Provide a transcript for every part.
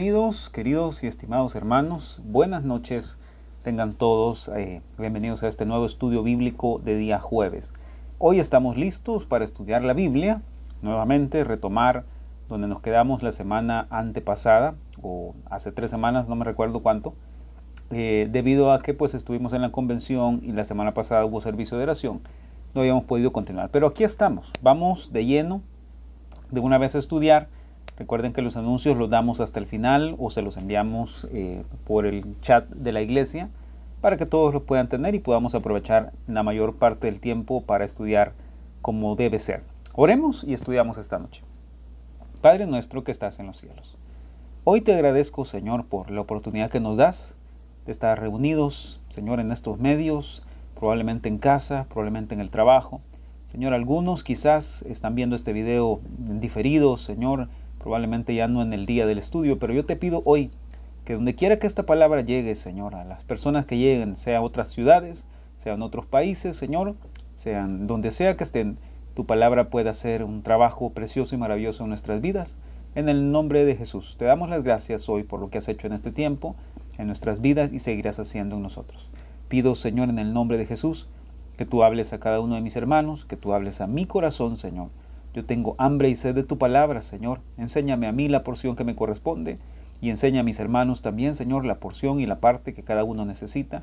Bienvenidos, queridos y estimados hermanos, buenas noches tengan todos, eh, bienvenidos a este nuevo estudio bíblico de día jueves. Hoy estamos listos para estudiar la Biblia, nuevamente retomar donde nos quedamos la semana antepasada, o hace tres semanas, no me recuerdo cuánto, eh, debido a que pues estuvimos en la convención y la semana pasada hubo servicio de oración, no habíamos podido continuar. Pero aquí estamos, vamos de lleno, de una vez a estudiar Recuerden que los anuncios los damos hasta el final o se los enviamos eh, por el chat de la iglesia para que todos los puedan tener y podamos aprovechar la mayor parte del tiempo para estudiar como debe ser. Oremos y estudiamos esta noche. Padre nuestro que estás en los cielos. Hoy te agradezco, Señor, por la oportunidad que nos das de estar reunidos, Señor, en estos medios, probablemente en casa, probablemente en el trabajo. Señor, algunos quizás están viendo este video diferido, Señor, probablemente ya no en el día del estudio, pero yo te pido hoy que donde quiera que esta palabra llegue, Señor, a las personas que lleguen, sea a otras ciudades, sean otros países, Señor, sean donde sea que estén, tu palabra pueda hacer un trabajo precioso y maravilloso en nuestras vidas. En el nombre de Jesús, te damos las gracias hoy por lo que has hecho en este tiempo, en nuestras vidas y seguirás haciendo en nosotros. Pido, Señor, en el nombre de Jesús, que tú hables a cada uno de mis hermanos, que tú hables a mi corazón, Señor yo tengo hambre y sed de tu palabra, Señor. Enséñame a mí la porción que me corresponde y enseña a mis hermanos también, Señor, la porción y la parte que cada uno necesita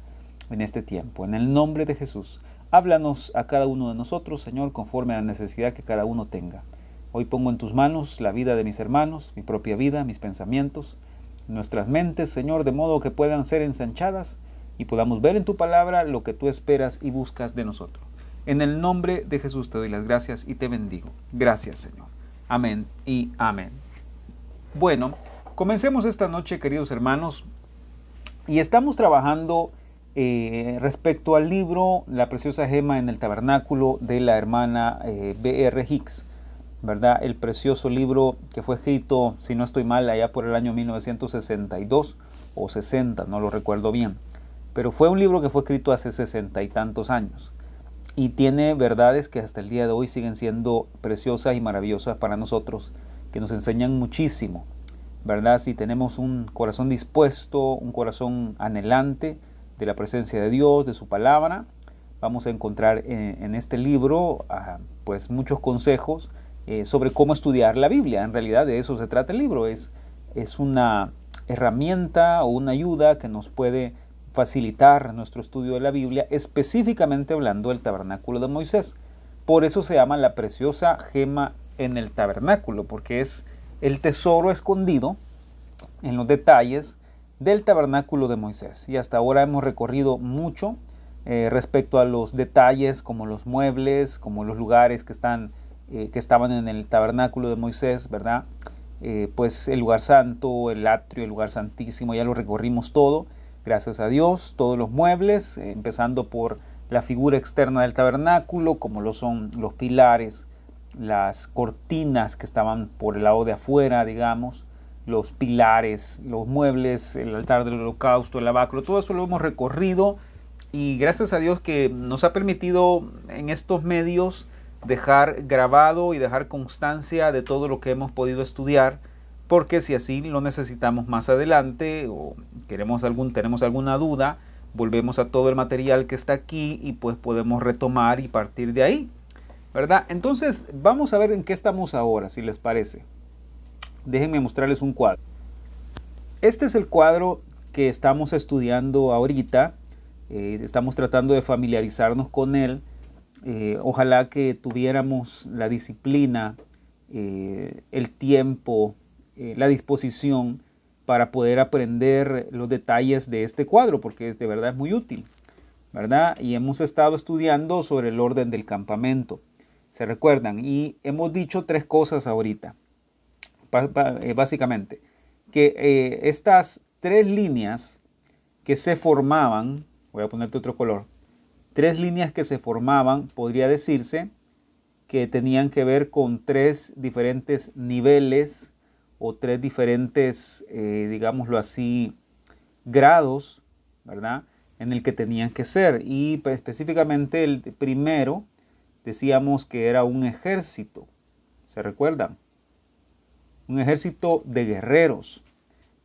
en este tiempo. En el nombre de Jesús, háblanos a cada uno de nosotros, Señor, conforme a la necesidad que cada uno tenga. Hoy pongo en tus manos la vida de mis hermanos, mi propia vida, mis pensamientos, nuestras mentes, Señor, de modo que puedan ser ensanchadas y podamos ver en tu palabra lo que tú esperas y buscas de nosotros. En el nombre de Jesús te doy las gracias y te bendigo. Gracias Señor. Amén y amén. Bueno, comencemos esta noche queridos hermanos y estamos trabajando eh, respecto al libro La preciosa gema en el tabernáculo de la hermana eh, B.R. Hicks. ¿verdad? El precioso libro que fue escrito, si no estoy mal, allá por el año 1962 o 60, no lo recuerdo bien. Pero fue un libro que fue escrito hace sesenta y tantos años y tiene verdades que hasta el día de hoy siguen siendo preciosas y maravillosas para nosotros, que nos enseñan muchísimo, ¿verdad? Si tenemos un corazón dispuesto, un corazón anhelante de la presencia de Dios, de su palabra, vamos a encontrar en, este libro ah, pues muchos consejos eh, sobre cómo estudiar la Biblia. En realidad de eso se trata el libro, es, es una herramienta o una ayuda que nos puede facilitar nuestro estudio de la Biblia, específicamente hablando del tabernáculo de Moisés. Por eso se llama la preciosa gema en el tabernáculo, porque es el tesoro escondido en los detalles del tabernáculo de Moisés. Y hasta ahora hemos recorrido mucho eh, respecto a los detalles, como los muebles, como los lugares que, están, eh, que estaban en el tabernáculo de Moisés, ¿verdad? Eh, pues el lugar santo, el atrio, el lugar santísimo, ya lo recorrimos todo. Gracias a Dios, todos los muebles, eh, empezando por la figura externa del tabernáculo, como lo son los pilares, las cortinas que estaban por el lado de afuera, digamos, los pilares, los muebles, el altar del holocausto, el lavacro, todo eso lo hemos recorrido y gracias a Dios que nos ha permitido en estos medios dejar grabado y dejar constancia de todo lo que hemos podido estudiar porque si así lo necesitamos más adelante o queremos algún, tenemos alguna duda, volvemos a todo el material que está aquí y pues podemos retomar y partir de ahí, ¿verdad? Entonces vamos a ver en qué estamos ahora, si les parece. Déjenme mostrarles un cuadro. Este es el cuadro que estamos estudiando ahorita, eh, estamos tratando de familiarizarnos con él. Eh, ojalá que tuviéramos la disciplina, eh, el tiempo, eh, la disposición para poder aprender los detalles de este cuadro, porque es, de verdad es muy útil, ¿verdad? Y hemos estado estudiando sobre el orden del campamento, ¿se recuerdan? Y hemos dicho tres cosas ahorita, eh, básicamente, que eh, estas tres líneas que se formaban, voy a ponerte otro color, tres líneas que se formaban, podría decirse, que tenían que ver con tres diferentes niveles o tres diferentes, eh, digámoslo así, grados, ¿verdad? En el que tenían que ser. Y pues, específicamente el primero decíamos que era un ejército, ¿se recuerdan? Un ejército de guerreros.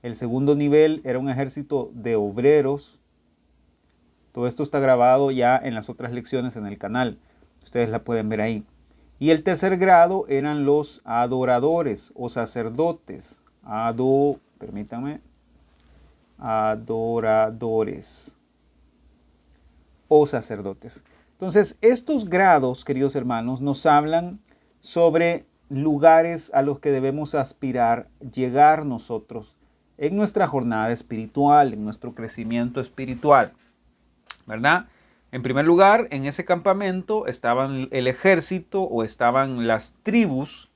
El segundo nivel era un ejército de obreros. Todo esto está grabado ya en las otras lecciones en el canal. Ustedes la pueden ver ahí. Y el tercer grado eran los adoradores o sacerdotes. adó, permítame, adoradores o sacerdotes. Entonces, estos grados, queridos hermanos, nos hablan sobre lugares a los que debemos aspirar, llegar nosotros en nuestra jornada espiritual, en nuestro crecimiento espiritual. ¿Verdad? En primer lugar, en ese campamento estaban el ejército o estaban las tribus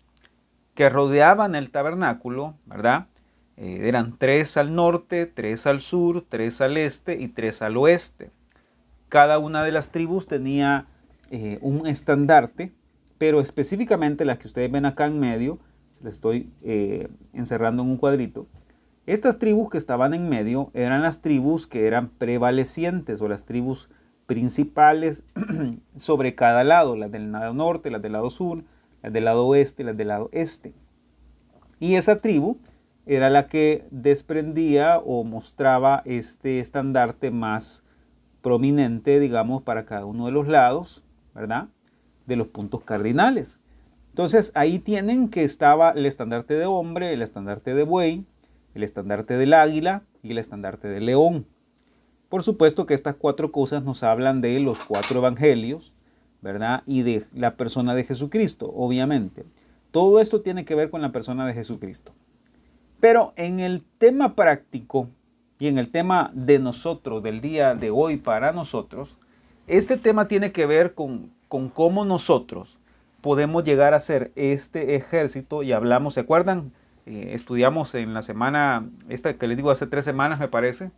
que rodeaban el tabernáculo, ¿verdad? Eh, eran tres al norte, tres al sur, tres al este y tres al oeste. Cada una de las tribus tenía eh, un estandarte, pero específicamente las que ustedes ven acá en medio, les estoy eh, encerrando en un cuadrito, estas tribus que estaban en medio eran las tribus que eran prevalecientes o las tribus principales sobre cada lado, las del lado norte, las del lado sur, las del lado oeste, las del lado este. Y esa tribu era la que desprendía o mostraba este estandarte más prominente, digamos, para cada uno de los lados, ¿verdad? De los puntos cardinales. Entonces ahí tienen que estaba el estandarte de hombre, el estandarte de buey, el estandarte del águila y el estandarte de león. Por supuesto que estas cuatro cosas nos hablan de los cuatro evangelios, ¿verdad? Y de la persona de Jesucristo, obviamente. Todo esto tiene que ver con la persona de Jesucristo. Pero en el tema práctico y en el tema de nosotros, del día de hoy para nosotros, este tema tiene que ver con, cómo nosotros podemos llegar a ser este ejército y hablamos, ¿se acuerdan? Eh, estudiamos en la semana, esta que les digo hace tres semanas me parece,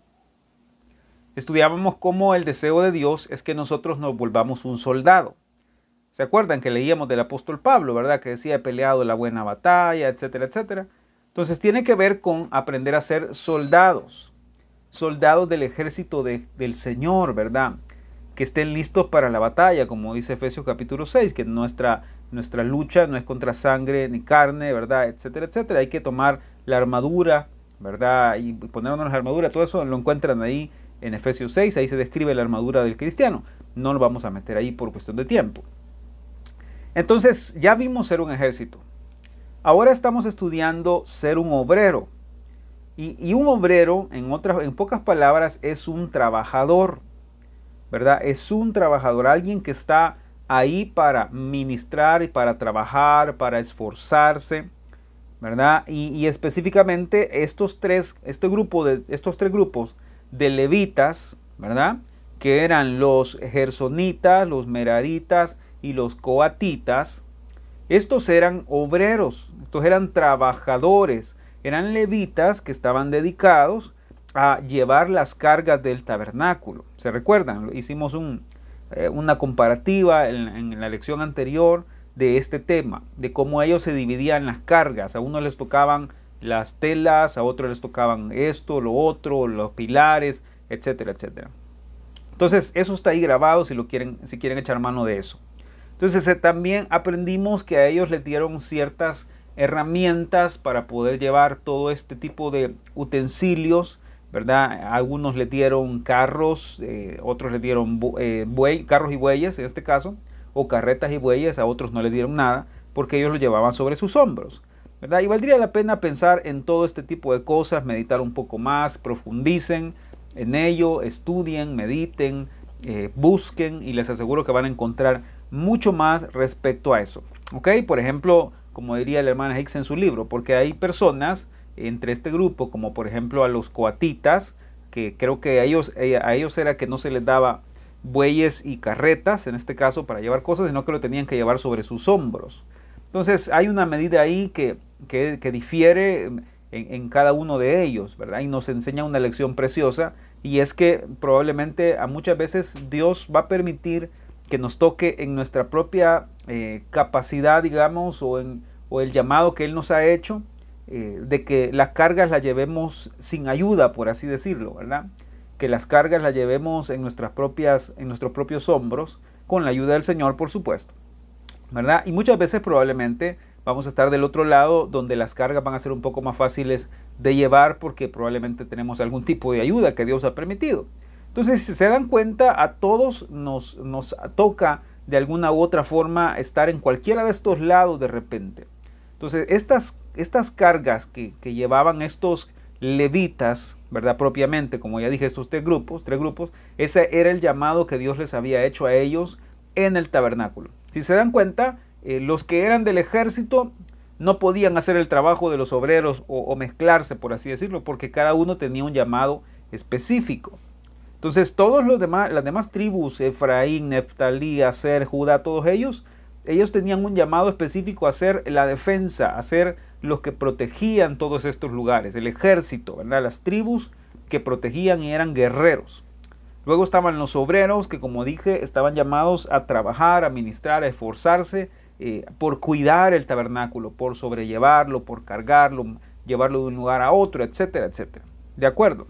estudiábamos cómo el deseo de Dios es que nosotros nos volvamos un soldado. ¿Se acuerdan que leíamos del apóstol Pablo, verdad? Que decía, he peleado la buena batalla, etcétera, etcétera. Entonces tiene que ver con aprender a ser soldados, soldados del ejército del Señor, ¿verdad? Que estén listos para la batalla, como dice Efesios capítulo 6, que nuestra, nuestra lucha no es contra sangre ni carne, ¿verdad? Etcétera, etcétera. Hay que tomar la armadura, ¿verdad? Y ponernos la armadura, todo eso lo encuentran ahí en Efesios 6, ahí se describe la armadura del cristiano. No lo vamos a meter ahí por cuestión de tiempo. Entonces, ya vimos ser un ejército. Ahora estamos estudiando ser un obrero. Y, un obrero, en, otras, en pocas palabras, es un trabajador. ¿Verdad? Es un trabajador, alguien que está ahí para ministrar y para trabajar, para esforzarse. ¿Verdad? Y, y específicamente estos tres, este grupo de, estos tres grupos de levitas, ¿verdad? Que eran los gersonitas, los meraritas y los coatitas. Estos eran obreros, estos eran trabajadores, eran levitas que estaban dedicados a llevar las cargas del tabernáculo. ¿Se recuerdan? Hicimos eh, una comparativa en, en la lección anterior de este tema, de cómo ellos se dividían las cargas. A unos les tocaban las telas, a otros les tocaban esto, lo otro, los pilares, etcétera, etcétera. Entonces, eso está ahí grabado si lo quieren, si quieren echar mano de eso. Entonces, eh, también aprendimos que a ellos les dieron ciertas herramientas para poder llevar todo este tipo de utensilios, ¿verdad? Algunos les dieron carros, eh, otros les dieron eh, buey, carros y bueyes en este caso, o carretas y bueyes, a otros no les dieron nada porque ellos lo llevaban sobre sus hombros. Y valdría la pena pensar en todo este tipo de cosas, meditar un poco más, profundicen en ello, estudien, mediten, eh, busquen y les aseguro que van a encontrar mucho más respecto a eso. ¿Ok? Por ejemplo, como diría la hermana Hicks en su libro, porque hay personas entre este grupo, como por ejemplo a los coatitas, que creo que ellos, eh, a ellos era que no se les daba bueyes y carretas, en este caso para llevar cosas, sino que lo tenían que llevar sobre sus hombros. Entonces hay una medida ahí que, difiere en, cada uno de ellos, ¿verdad? Y nos enseña una lección preciosa y es que probablemente a muchas veces Dios va a permitir que nos toque en nuestra propia eh, capacidad, digamos, o, en, el llamado que Él nos ha hecho, eh, de que las cargas las llevemos sin ayuda, por así decirlo, ¿verdad? Que las cargas las llevemos en, nuestras propias, en nuestros propios hombros, con la ayuda del Señor, por supuesto. Y muchas veces probablemente vamos a estar del otro lado donde las cargas van a ser un poco más fáciles de llevar porque probablemente tenemos algún tipo de ayuda que Dios ha permitido. Entonces, si se dan cuenta, a todos nos, toca de alguna u otra forma estar en cualquiera de estos lados de repente. Entonces, estas, cargas que, que llevaban estos levitas, ¿verdad? Propiamente, como ya dije, estos tres grupos, tres grupos, ese era el llamado que Dios les había hecho a ellos en el tabernáculo. Si se dan cuenta, eh, los que eran del ejército no podían hacer el trabajo de los obreros o, mezclarse, por así decirlo, porque cada uno tenía un llamado específico. Entonces, todos los demás, las demás tribus, Efraín, Neftalí, Aser, Judá, todos ellos, ellos tenían un llamado específico a hacer la defensa, a ser los que protegían todos estos lugares, el ejército, ¿verdad? Las tribus que protegían y eran guerreros. Luego estaban los obreros que, como dije, estaban llamados a trabajar, a ministrar, a esforzarse eh, por cuidar el tabernáculo, por sobrellevarlo, por cargarlo, llevarlo de un lugar a otro, etcétera, etcétera. ¿De acuerdo?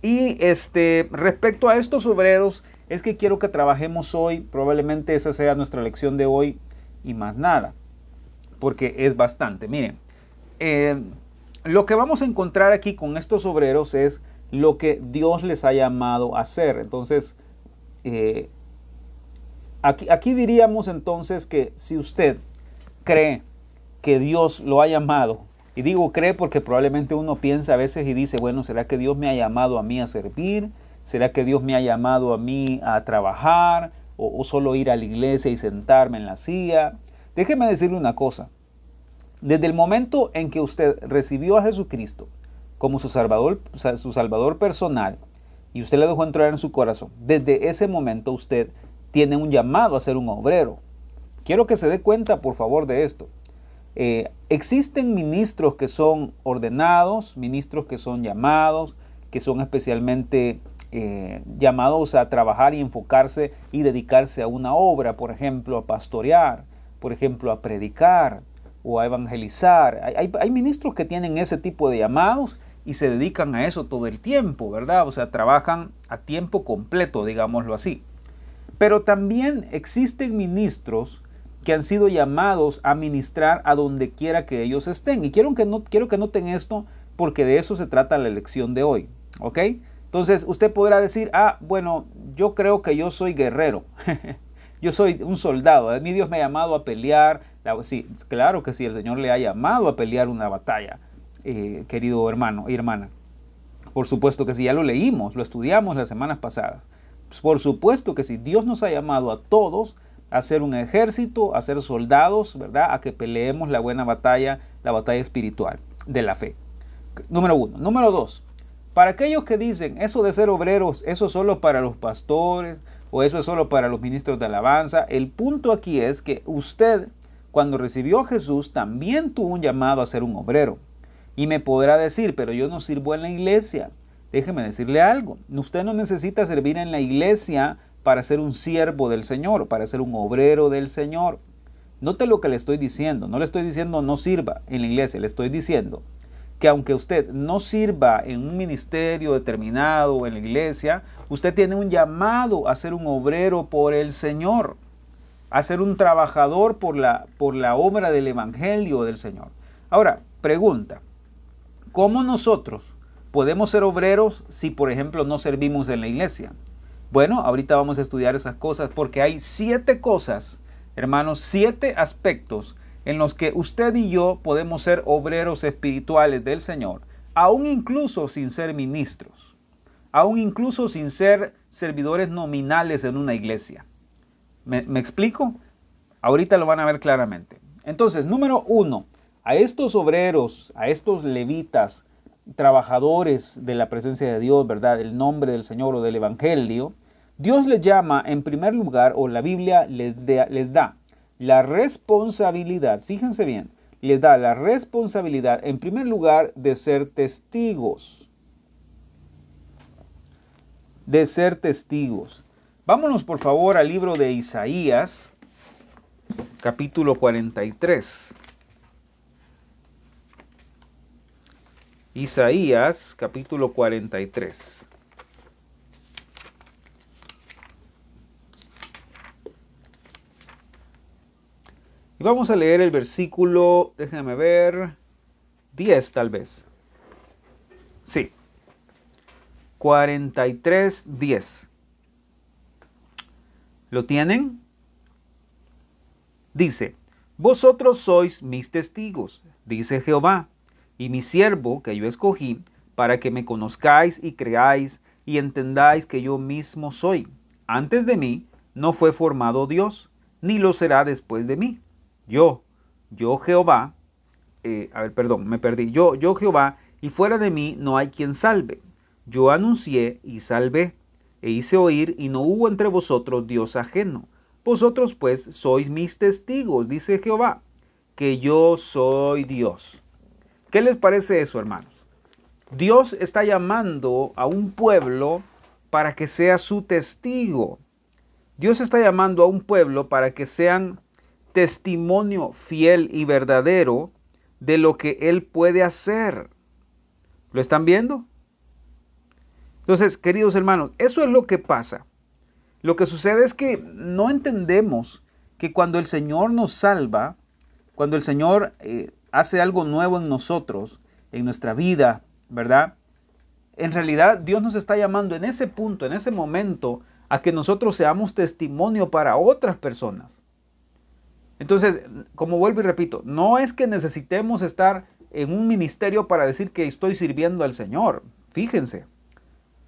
Y este, respecto a estos obreros, es que quiero que trabajemos hoy, probablemente esa sea nuestra lección de hoy y más nada, porque es bastante. Miren, eh, lo que vamos a encontrar aquí con estos obreros es lo que Dios les ha llamado a hacer. Entonces, eh, aquí, aquí diríamos entonces que si usted cree que Dios lo ha llamado, y digo cree porque probablemente uno piensa a veces y dice, bueno, ¿será que Dios me ha llamado a mí a servir? ¿Será que Dios me ha llamado a mí a trabajar? ¿O, o solo ir a la iglesia y sentarme en la silla? Déjeme decirle una cosa. Desde el momento en que usted recibió a Jesucristo, como su salvador, su salvador personal y usted le dejó entrar en su corazón, desde ese momento usted tiene un llamado a ser un obrero. Quiero que se dé cuenta, por favor, de esto. Eh, existen ministros que son ordenados, ministros que son llamados, que son especialmente eh, llamados a trabajar y enfocarse y dedicarse a una obra, por ejemplo, a pastorear, por ejemplo, a predicar o a evangelizar. Hay, hay ministros que tienen ese tipo de llamados y se dedican a eso todo el tiempo, ¿verdad? O sea, trabajan a tiempo completo, digámoslo así. Pero también existen ministros que han sido llamados a ministrar a donde quiera que ellos estén. Y quiero que, no, quiero que noten esto porque de eso se trata la elección de hoy, ¿ok? Entonces usted podrá decir, ah, bueno, yo creo que yo soy guerrero, yo soy un soldado, mí Dios me ha llamado a pelear, sí, claro que sí, el Señor le ha llamado a pelear una batalla, eh, querido hermano y hermana. Por supuesto que si ya lo leímos, lo estudiamos las semanas pasadas. Pues por supuesto que si Dios nos ha llamado a todos a ser un ejército, a ser soldados, ¿verdad? A que peleemos la buena batalla, la batalla espiritual de la fe. Número uno. Número dos. Para aquellos que dicen eso de ser obreros, eso es solo para los pastores o eso es solo para los ministros de alabanza, el punto aquí es que usted, cuando recibió a Jesús, también tuvo un llamado a ser un obrero. Y me podrá decir, pero yo no sirvo en la iglesia. Déjeme decirle algo. Usted no necesita servir en la iglesia para ser un siervo del Señor, para ser un obrero del Señor. Note lo que le estoy diciendo. No le estoy diciendo no sirva en la iglesia, le estoy diciendo que aunque usted no sirva en un ministerio determinado en la iglesia, usted tiene un llamado a ser un obrero por el Señor, a ser un trabajador por la, por la obra del Evangelio del Señor. Ahora, pregunta, ¿Cómo nosotros podemos ser obreros si, por ejemplo, no servimos en la iglesia? Bueno, ahorita vamos a estudiar esas cosas porque hay siete cosas, hermanos, siete aspectos en los que usted y yo podemos ser obreros espirituales del Señor, aún incluso sin ser ministros, aún incluso sin ser servidores nominales en una iglesia. ¿Me, explico? Ahorita lo van a ver claramente. Entonces, número uno, a estos obreros, a estos levitas, trabajadores de la presencia de Dios, ¿verdad? El nombre del Señor o del Evangelio, Dios les llama en primer lugar, o la Biblia les, les da la responsabilidad, fíjense bien, les da la responsabilidad en primer lugar de ser testigos. De ser testigos. Vámonos por favor al libro de Isaías, capítulo 43. Isaías capítulo 43. Y vamos a leer el versículo, déjenme ver, 10 tal vez. Sí. 43, 10. ¿Lo tienen? Dice, vosotros sois mis testigos, dice Jehová y mi siervo que yo escogí, para que me conozcáis y creáis y entendáis que yo mismo soy. Antes de mí no fue formado Dios, ni lo será después de mí. Yo, yo Jehová, eh, a ver, perdón, me perdí. Yo, yo Jehová, y fuera de mí no hay quien salve. Yo anuncié y salvé, e hice oír y no hubo entre vosotros Dios ajeno. Vosotros pues sois mis testigos, dice Jehová, que yo soy Dios. ¿Qué les parece eso, hermanos? Dios está llamando a un pueblo para que sea su testigo. Dios está llamando a un pueblo para que sean testimonio fiel y verdadero de lo que Él puede hacer. ¿Lo están viendo? Entonces, queridos hermanos, eso es lo que pasa. Lo que sucede es que no entendemos que cuando el Señor nos salva, cuando el Señor eh, hace algo nuevo en nosotros, en nuestra vida, ¿verdad? En realidad Dios nos está llamando en ese punto, en ese momento, a que nosotros seamos testimonio para otras personas. Entonces, como vuelvo y repito, no es que necesitemos estar en un ministerio para decir que estoy sirviendo al Señor. Fíjense,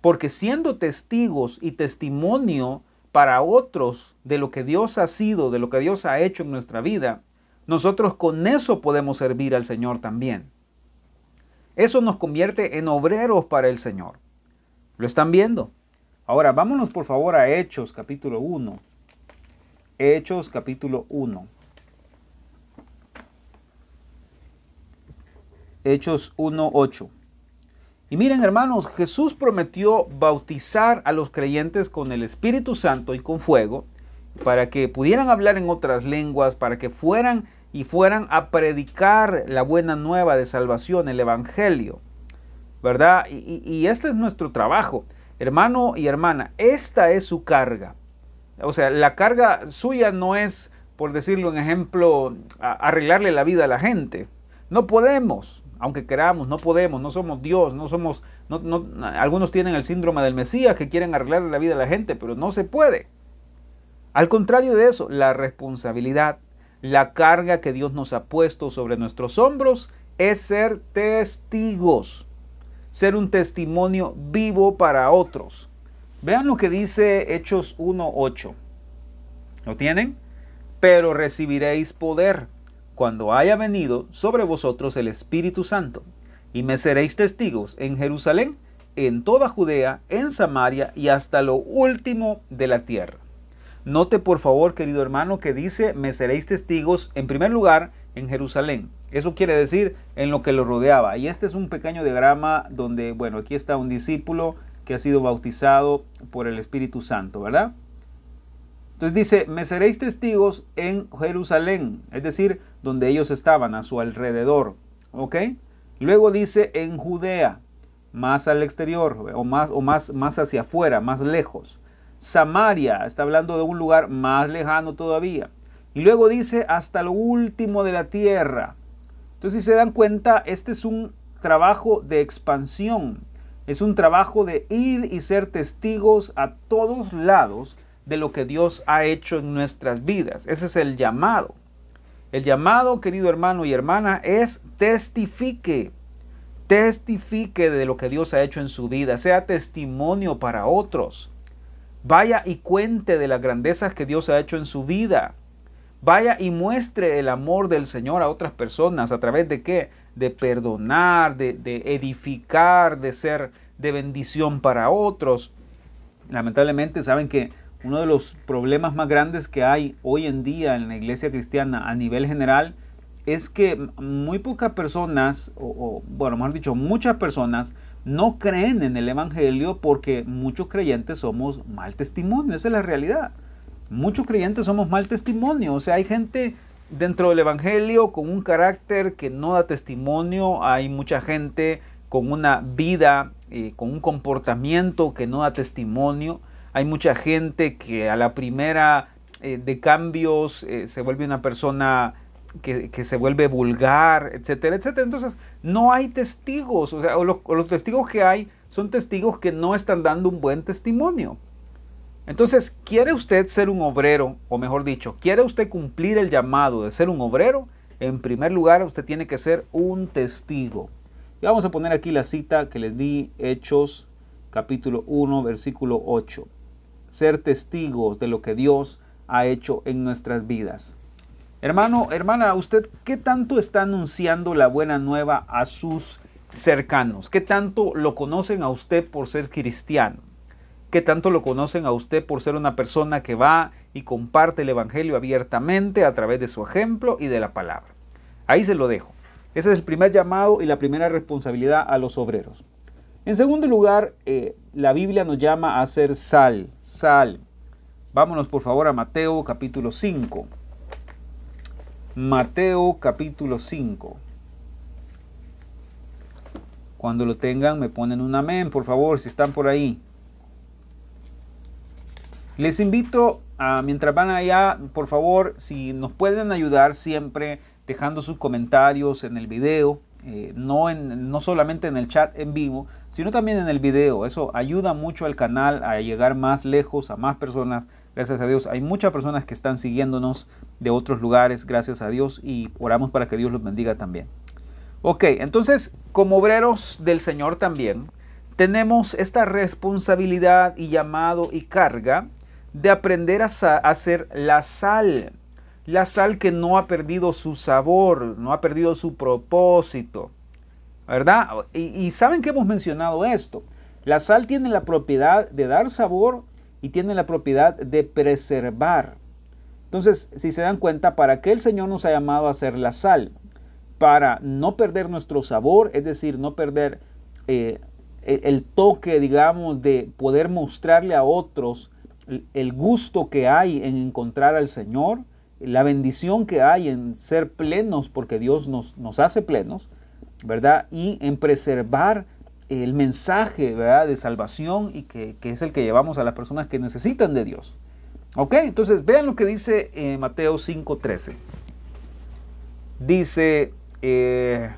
porque siendo testigos y testimonio para otros de lo que Dios ha sido, de lo que Dios ha hecho en nuestra vida, nosotros con eso podemos servir al Señor también. Eso nos convierte en obreros para el Señor. ¿Lo están viendo? Ahora vámonos por favor a Hechos capítulo 1. Hechos capítulo 1. Hechos 1.8. Y miren hermanos, Jesús prometió bautizar a los creyentes con el Espíritu Santo y con fuego para que pudieran hablar en otras lenguas, para que fueran y fueran a predicar la buena nueva de salvación, el Evangelio. ¿Verdad? Y, este es nuestro trabajo. Hermano y hermana, esta es su carga. O sea, la carga suya no es, por decirlo en ejemplo, arreglarle la vida a la gente. No podemos, aunque queramos, no podemos, no somos Dios, no somos, algunos tienen el síndrome del Mesías que quieren arreglarle la vida a la gente, pero no se puede. Al contrario de eso, la responsabilidad la carga que Dios nos ha puesto sobre nuestros hombros es ser testigos, ser un testimonio vivo para otros. Vean lo que dice Hechos 1.8. ¿Lo tienen? Pero recibiréis poder cuando haya venido sobre vosotros el Espíritu Santo, y me seréis testigos en Jerusalén, en toda Judea, en Samaria y hasta lo último de la tierra. Note por favor, querido hermano, que dice, me seréis testigos, en primer lugar, en Jerusalén. Eso quiere decir en lo que lo rodeaba. Y este es un pequeño diagrama donde, bueno, aquí está un discípulo que ha sido bautizado por el Espíritu Santo, ¿verdad? Entonces dice, me seréis testigos en Jerusalén, es decir, donde ellos estaban, a su alrededor, ¿ok? Luego dice en Judea, más al exterior, o más, o más, más hacia afuera, más lejos. Samaria, está hablando de un lugar más lejano todavía. Y luego dice hasta lo último de la tierra. Entonces, si se dan cuenta, este es un trabajo de expansión. Es un trabajo de ir y ser testigos a todos lados de lo que Dios ha hecho en nuestras vidas. Ese es el llamado. El llamado, querido hermano y hermana, es testifique. Testifique de lo que Dios ha hecho en su vida. Sea testimonio para otros. Vaya y cuente de las grandezas que Dios ha hecho en su vida. Vaya y muestre el amor del Señor a otras personas. ¿A través de qué? De perdonar, de, edificar, de ser de bendición para otros. Lamentablemente saben que uno de los problemas más grandes que hay hoy en día en la iglesia cristiana a nivel general es que muy pocas personas, o, bueno, mejor dicho, muchas personas no creen en el Evangelio porque muchos creyentes somos mal testimonio, esa es la realidad. Muchos creyentes somos mal testimonio, o sea, hay gente dentro del Evangelio con un carácter que no da testimonio, hay mucha gente con una vida, eh, con un comportamiento que no da testimonio, hay mucha gente que a la primera eh, de cambios eh, se vuelve una persona que, se vuelve vulgar, etcétera, etcétera. Entonces, no hay testigos, o sea, los, los testigos que hay son testigos que no están dando un buen testimonio. Entonces, ¿quiere usted ser un obrero? O mejor dicho, ¿quiere usted cumplir el llamado de ser un obrero? En primer lugar, usted tiene que ser un testigo. Y vamos a poner aquí la cita que les di, Hechos capítulo 1, versículo 8. Ser testigos de lo que Dios ha hecho en nuestras vidas. Hermano, hermana, ¿usted qué tanto está anunciando la buena nueva a sus cercanos? ¿Qué tanto lo conocen a usted por ser cristiano? ¿Qué tanto lo conocen a usted por ser una persona que va y comparte el Evangelio abiertamente a través de su ejemplo y de la palabra? Ahí se lo dejo. Ese es el primer llamado y la primera responsabilidad a los obreros. En segundo lugar, eh, la Biblia nos llama a ser sal, sal. Vámonos por favor a Mateo capítulo 5. Mateo capítulo 5. Cuando lo tengan me ponen un amén, por favor, si están por ahí. Les invito a, mientras van allá, por favor, si nos pueden ayudar siempre dejando sus comentarios en el video, eh, no, no solamente en el chat en vivo, sino también en el video. Eso ayuda mucho al canal a llegar más lejos, a más personas Gracias a Dios, hay muchas personas que están siguiéndonos de otros lugares, gracias a Dios, y oramos para que Dios los bendiga también. Ok, entonces, como obreros del Señor también, tenemos esta responsabilidad y llamado y carga de aprender a, hacer la sal, la sal que no ha perdido su sabor, no ha perdido su propósito, ¿verdad? Y, y saben que hemos mencionado esto. La sal tiene la propiedad de dar sabor y tiene la propiedad de preservar. Entonces, si se dan cuenta, ¿para qué el Señor nos ha llamado a hacer la sal? Para no perder nuestro sabor, es decir, no perder eh, el toque, digamos, de poder mostrarle a otros el gusto que hay en encontrar al Señor, la bendición que hay en ser plenos, porque Dios nos, nos hace plenos, ¿verdad? Y en preservar el mensaje de salvación y que, es el que llevamos a las personas que necesitan de Dios. Ok, entonces vean lo que dice eh, Mateo 5:13. Dice, eh,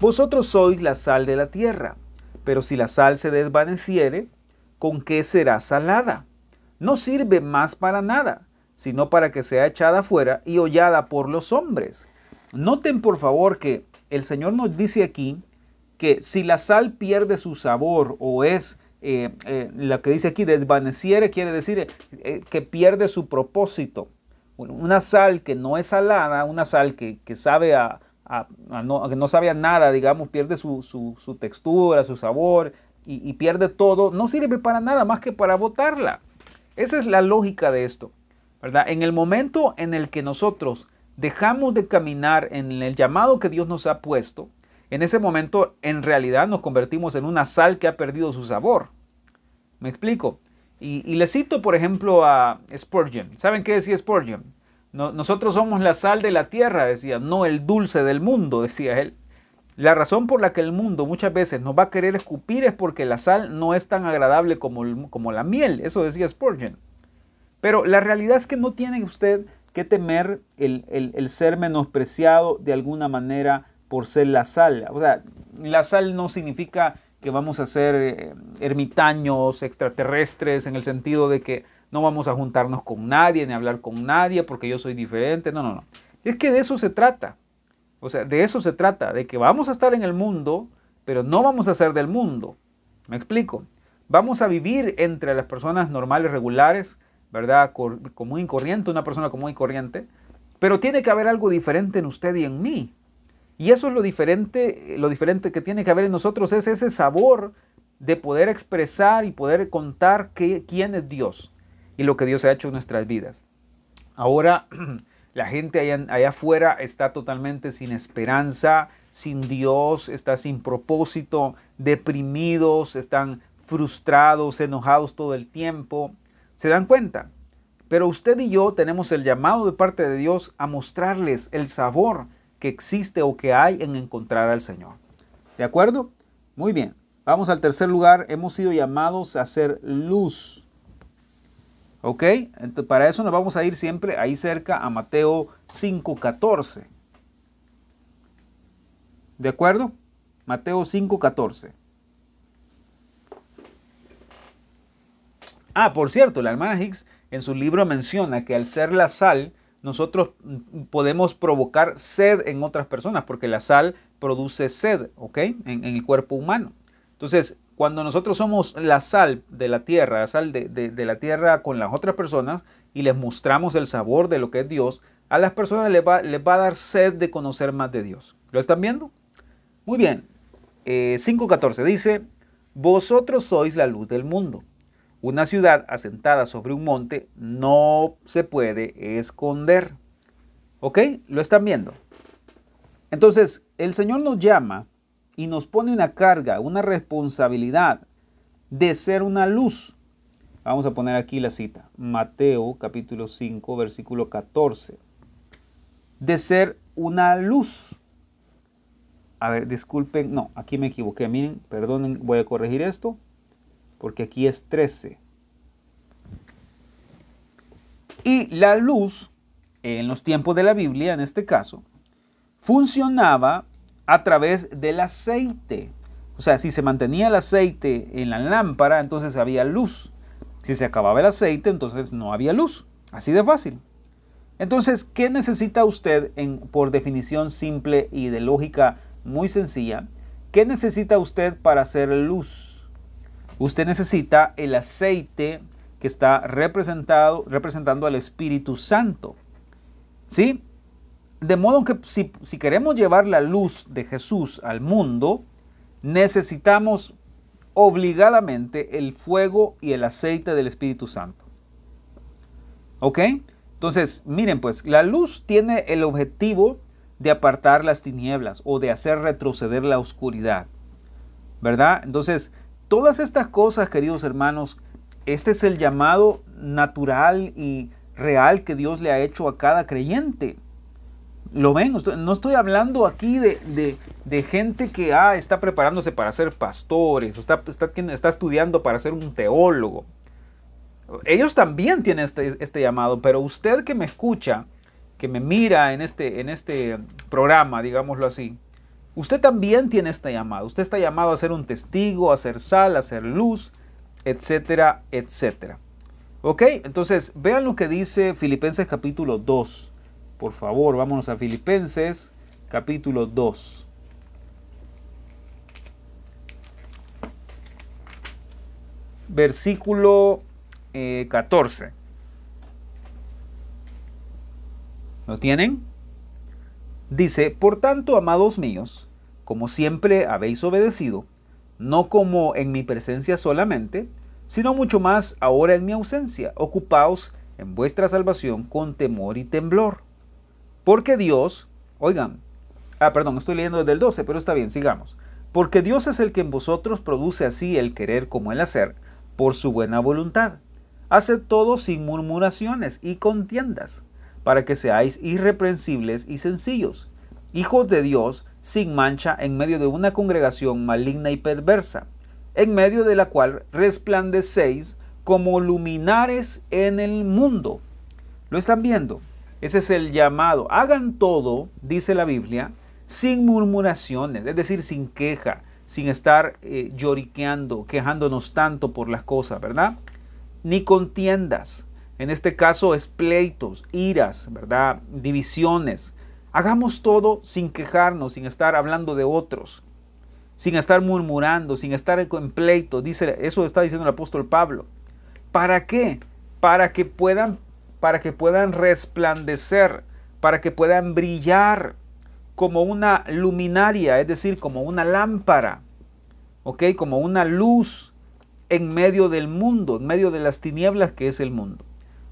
vosotros sois la sal de la tierra, pero si la sal se desvaneciere, ¿con qué será salada? No sirve más para nada, sino para que sea echada afuera y hollada por los hombres. Noten por favor que el Señor nos dice aquí que si la sal pierde su sabor o es la eh, eh, lo que dice aquí, desvaneciere, quiere decir eh, que pierde su propósito. una sal que no es salada, una sal que, sabe a, no, no sabe a nada, digamos, pierde su, textura, su sabor y, y, pierde todo, no sirve para nada más que para botarla. Esa es la lógica de esto, ¿verdad? En el momento en el que nosotros dejamos de caminar en el llamado que Dios nos ha puesto, en ese momento en realidad nos convertimos en una sal que ha perdido su sabor. ¿Me explico? Y, le cito, por ejemplo, a Spurgeon. ¿Saben qué decía Spurgeon? nosotros somos la sal de la tierra, decía, no el dulce del mundo, decía él. La razón por la que el mundo muchas veces nos va a querer escupir es porque la sal no es tan agradable como, la miel, eso decía Spurgeon. Pero la realidad es que no tiene usted que temer el, el ser menospreciado de alguna manera por ser la sal. O sea, la sal no significa que vamos a ser eh, ermitaños, extraterrestres, en el sentido de que no vamos a juntarnos con nadie, ni hablar con nadie, porque yo soy diferente. No, no, no. Es que de eso se trata. O sea, de eso se trata, de que vamos a estar en el mundo, pero no vamos a ser del mundo. ¿Me explico? Vamos a vivir entre las personas normales, regulares, ¿verdad? Común y corriente, una persona común y corriente. Pero tiene que haber algo diferente en usted y en mí. Y eso es lo diferente, lo diferente que tiene que haber en nosotros, es ese sabor de poder expresar y poder contar que, quién es Dios y lo que Dios ha hecho en nuestras vidas. Ahora la gente allá, allá afuera está totalmente sin esperanza, sin Dios, está sin propósito, deprimidos, están frustrados, enojados todo el tiempo. ¿Se dan cuenta? Pero usted y yo tenemos el llamado de parte de Dios a mostrarles el sabor que existe o que hay en encontrar al Señor. ¿De acuerdo? Muy bien. Vamos al tercer lugar. Hemos sido llamados a ser luz. ¿Ok? Entonces, para eso nos vamos a ir siempre ahí cerca a Mateo 5.14. ¿De acuerdo? Mateo 5.14. Ah, por cierto, la hermana Hicks en su libro menciona que al ser la sal, nosotros mm, podemos provocar sed en otras personas, porque la sal produce sed, ¿ok? En, el cuerpo humano. Entonces, cuando nosotros somos la sal de la tierra, la sal de, la tierra con las otras personas y les mostramos el sabor de lo que es Dios, a las personas les va, les va a dar sed de conocer más de Dios. ¿Lo están viendo? Muy bien. 5.14 eh, dice, vosotros sois la luz del mundo. Una ciudad asentada sobre un monte no se puede esconder. ¿Ok? ¿Lo están viendo? Entonces, el Señor nos llama y nos pone una carga, una responsabilidad de ser una luz. Vamos a poner aquí la cita. Mateo capítulo 5, versículo 14. De ser una luz. A ver, disculpen, no, aquí me equivoqué, miren, perdonen, voy a corregir esto porque aquí es 13. Y la luz, en los tiempos de la Biblia en este caso, funcionaba a través del aceite. O sea, si se mantenía el aceite en la lámpara, entonces había luz. Si se acababa el aceite, entonces no había luz. Así de fácil. Entonces, ¿qué necesita usted por definición simple y de lógica muy sencilla? ¿Qué necesita usted para hacer luz? usted necesita el aceite que está representado, representando al Espíritu Santo. ¿Sí? De modo que si, si queremos llevar la luz de Jesús al mundo, necesitamos obligadamente el fuego y el aceite del Espíritu Santo. ¿Ok? Entonces, miren pues, la luz tiene el objetivo de apartar las tinieblas o de hacer retroceder la oscuridad. ¿Verdad? Entonces, Todas estas cosas, queridos hermanos, este es el llamado natural y real que Dios le ha hecho a cada creyente. Lo ven, no estoy hablando aquí de, gente que ah, está preparándose para ser pastores, o está, está, estudiando para ser un teólogo. Ellos también tienen este, este, llamado, pero usted que me escucha, que me mira en este, en este programa, digámoslo así, Usted también tiene esta llamada. Usted está llamado a ser un testigo, a ser sal, a ser luz, etcétera, etcétera. ¿Ok? Entonces, vean lo que dice Filipenses capítulo 2. Por favor, vámonos a Filipenses capítulo 2. Versículo 14. Eh, ¿Lo tienen? Dice, por tanto, amados míos, como siempre habéis obedecido, no como en mi presencia solamente, sino mucho más ahora en mi ausencia. Ocupaos en vuestra salvación con temor y temblor. Porque Dios, oigan, ah, perdón, estoy leyendo desde el 12, pero está bien, sigamos. Porque Dios es el que en vosotros produce así el querer como el hacer, por su buena voluntad. Haced todo sin murmuraciones y contiendas, para que seáis irreprensibles y sencillos, hijos de Dios, sin mancha en medio de una congregación maligna y perversa, en medio de la cual resplandecéis como luminares en el mundo. ¿Lo están viendo? Ese es el llamado. Hagan todo, dice la Biblia, sin murmuraciones, es decir, sin queja, sin estar eh, lloriqueando, quejándonos tanto por las cosas, ¿verdad? Ni contiendas. En este caso es pleitos, iras, ¿verdad? Divisiones, Hagamos todo sin quejarnos, sin estar hablando de otros, sin estar murmurando, sin estar en pleito. Dice, eso está diciendo el apóstol Pablo. ¿Para qué? Para que puedan, para que puedan resplandecer, para que puedan brillar como una luminaria, es decir, como una lámpara, ¿ok? Como una luz en medio del mundo, en medio de las tinieblas que es el mundo.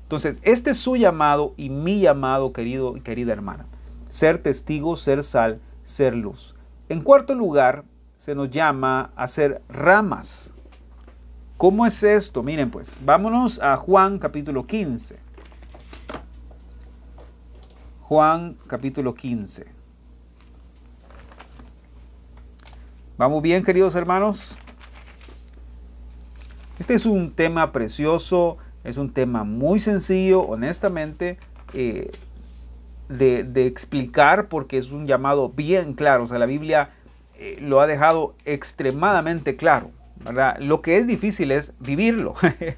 Entonces, este es su llamado y mi llamado, querido y querida hermana ser testigo, ser sal, ser luz. En cuarto lugar, se nos llama a ser ramas. ¿Cómo es esto? Miren pues, vámonos a Juan capítulo 15. Juan capítulo 15. ¿Vamos bien, queridos hermanos? Este es un tema precioso, es un tema muy sencillo, honestamente. Eh, de, explicar porque es un llamado bien claro. O sea, la Biblia eh, lo ha dejado extremadamente claro. ¿verdad? Lo que es difícil es vivirlo.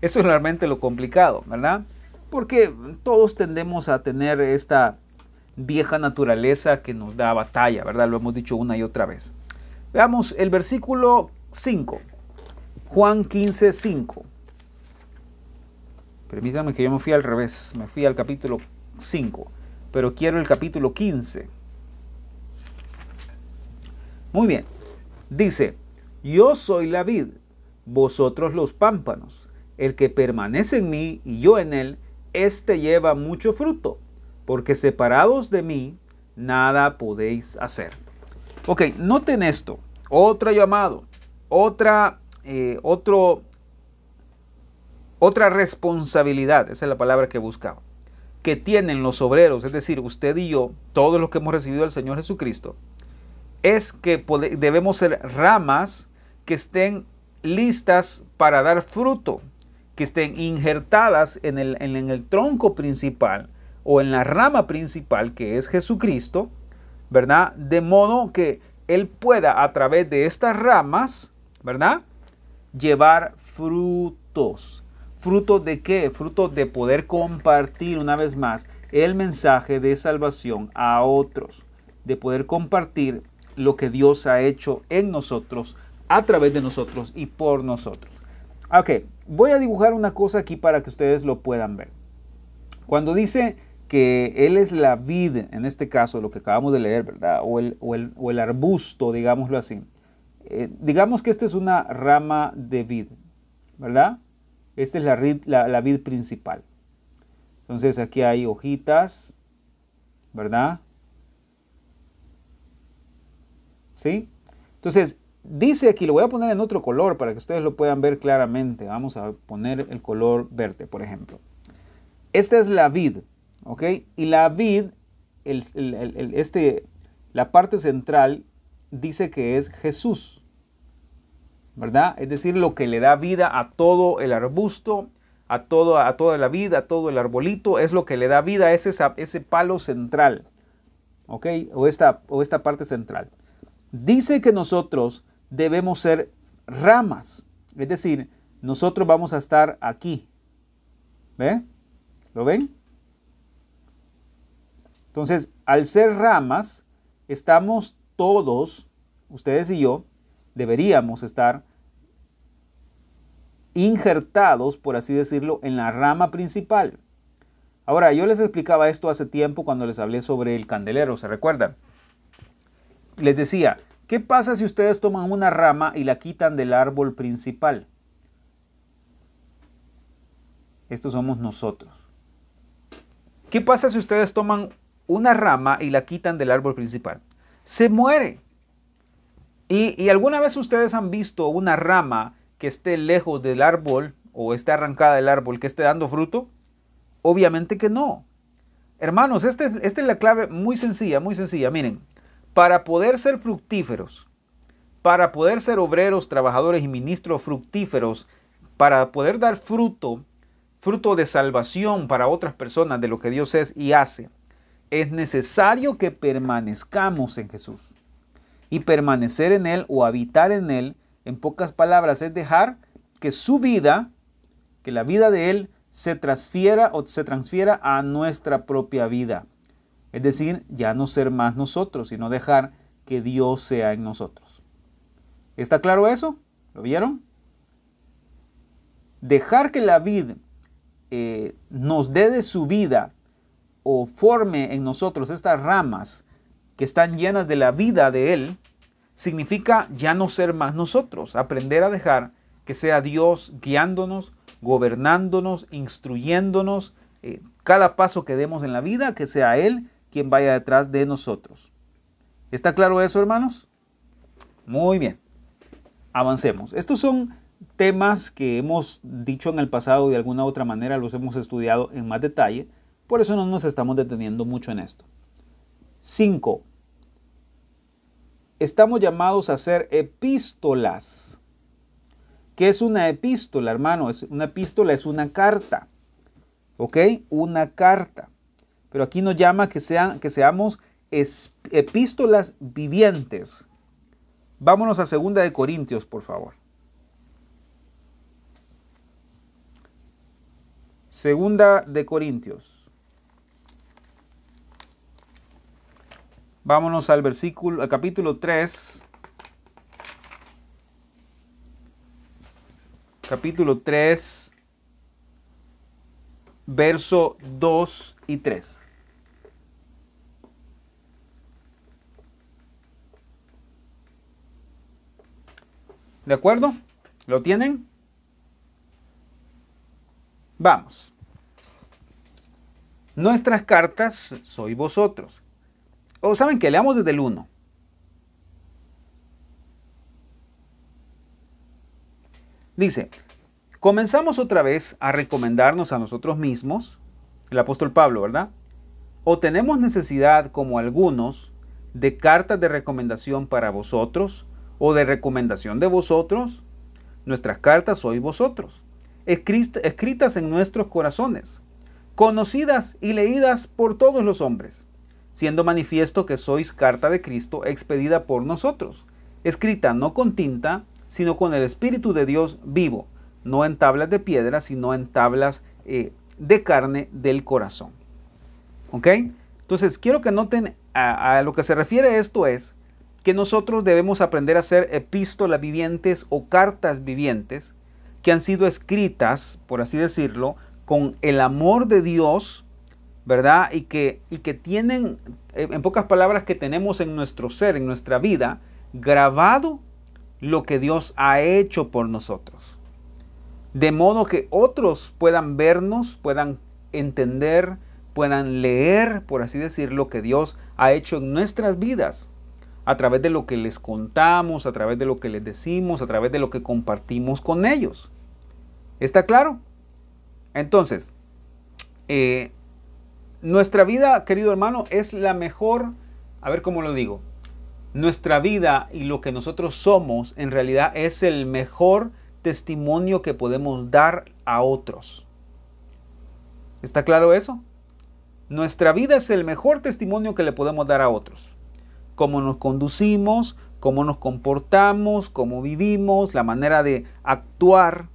Eso es realmente lo complicado, ¿verdad? Porque todos tendemos a tener esta vieja naturaleza que nos da batalla, ¿verdad? Lo hemos dicho una y otra vez. Veamos el versículo 5. Juan 15, 5. permítanme que yo me fui al revés, me fui al capítulo 5 pero quiero el capítulo 15. Muy bien, dice, yo soy la vid, vosotros los pámpanos, el que permanece en mí y yo en él, éste lleva mucho fruto, porque separados de mí, nada podéis hacer. Ok, noten esto, otro llamado, otra, eh, otro, otra responsabilidad, esa es la palabra que buscaba que tienen los obreros, es decir, usted y yo, todos los que hemos recibido del Señor Jesucristo, es que debemos ser ramas que estén listas para dar fruto, que estén injertadas en el, en, el tronco principal o en la rama principal que es Jesucristo, ¿verdad? De modo que Él pueda a través de estas ramas, ¿verdad? Llevar frutos. ¿Fruto de qué? Fruto de poder compartir una vez más el mensaje de salvación a otros, de poder compartir lo que Dios ha hecho en nosotros, a través de nosotros y por nosotros. Ok, voy a dibujar una cosa aquí para que ustedes lo puedan ver. Cuando dice que Él es la vid, en este caso lo que acabamos de leer, ¿verdad? O el, arbusto, digámoslo así. Eh, digamos que esta es una rama de vid, ¿verdad? Esta es la, la, la vid principal. Entonces aquí hay hojitas, ¿verdad? ¿Sí? Entonces, dice aquí, lo voy a poner en otro color para que ustedes lo puedan ver claramente. Vamos a poner el color verde, por ejemplo. Esta es la vid, ¿ok? Y la vid, el, este, la parte central dice que es Jesús. ¿verdad? Es decir, lo que le da vida a todo el arbusto, a, a toda la vida, a todo el arbolito, es lo que le da vida a ese, palo central, ¿ok? O esta, o esta parte central. Dice que nosotros debemos ser ramas, es decir, nosotros vamos a estar aquí. ¿Ve? ¿Lo ven? Entonces, al ser ramas, estamos todos, ustedes y yo, deberíamos estar injertados, por así decirlo, en la rama principal. Ahora, yo les explicaba esto hace tiempo cuando les hablé sobre el candelero, ¿se recuerdan? Les decía, ¿qué pasa si ustedes toman una rama y la quitan del árbol principal? Estos somos nosotros. ¿Qué pasa si ustedes toman una rama y la quitan del árbol principal? Se muere. Y, alguna vez ustedes han visto una rama que esté lejos del árbol o esté arrancada del árbol que esté dando fruto? Obviamente que no. Hermanos, esta es la clave muy sencilla, muy sencilla. Miren, para poder ser fructíferos, para poder ser obreros, trabajadores y ministros fructíferos, para poder dar fruto, fruto de salvación para otras personas de lo que Dios es y hace, es necesario que permanezcamos en Jesús. Y permanecer en Él o habitar en Él, en pocas palabras, es dejar que su vida, que la vida de Él, se transfiera o se transfiera a nuestra propia vida. Es decir, ya no ser más nosotros, sino dejar que Dios sea en nosotros. ¿Está claro eso? ¿Lo vieron? Dejar que la vida eh, nos dé de su vida o forme en nosotros estas ramas que están llenas de la vida de Él, significa ya no ser más nosotros, aprender a dejar que sea Dios guiándonos, gobernándonos, instruyéndonos, eh, cada paso que demos en la vida, que sea Él quien vaya detrás de nosotros. ¿Está claro eso, hermanos? Muy bien, avancemos. Estos son temas que hemos dicho en el pasado de alguna otra manera los hemos estudiado en más detalle, por eso no nos estamos deteniendo mucho en esto. 5 estamos llamados a ser epístolas. ¿Qué es una epístola, hermano? una epístola es una carta. ¿Ok? Una carta. Pero aquí nos llama que, sean, que seamos epístolas vivientes. Vámonos a segunda de Corintios, por favor. Segunda de Corintios. Vámonos al versículo, al capítulo 3. Capítulo 3, verso 2 y 3. ¿De acuerdo? ¿Lo tienen? Vamos. Nuestras cartas Soy vosotros o saben que leamos desde el 1. Dice, comenzamos otra vez a recomendarnos a nosotros mismos, el apóstol Pablo, ¿verdad? ¿O tenemos necesidad, como algunos, de cartas de recomendación para vosotros o de recomendación de vosotros? Nuestras cartas sois vosotros, escritas en nuestros corazones, conocidas y leídas por todos los hombres siendo manifiesto que sois carta de Cristo expedida por nosotros, escrita no con tinta, sino con el Espíritu de Dios vivo, no en tablas de piedra, sino en tablas eh, de carne del corazón. Entonces, quiero que noten a, a lo que se refiere esto es que nosotros debemos aprender a ser epístolas vivientes o cartas vivientes que han sido escritas, por así decirlo, con el amor de Dios ¿verdad? Y que, y que tienen, eh, en pocas palabras, que tenemos en nuestro ser, en nuestra vida, grabado lo que Dios ha hecho por nosotros. De modo que otros puedan vernos, puedan entender, puedan leer, por así decir, lo que Dios ha hecho en nuestras vidas, a través de lo que les contamos, a través de lo que les decimos, a través de lo que compartimos con ellos. ¿Está claro? Entonces, eh, nuestra vida, querido hermano, es la mejor, a ver cómo lo digo, nuestra vida y lo que nosotros somos en realidad es el mejor testimonio que podemos dar a otros. ¿Está claro eso? Nuestra vida es el mejor testimonio que le podemos dar a otros. Cómo nos conducimos, cómo nos comportamos, cómo vivimos, la manera de actuar.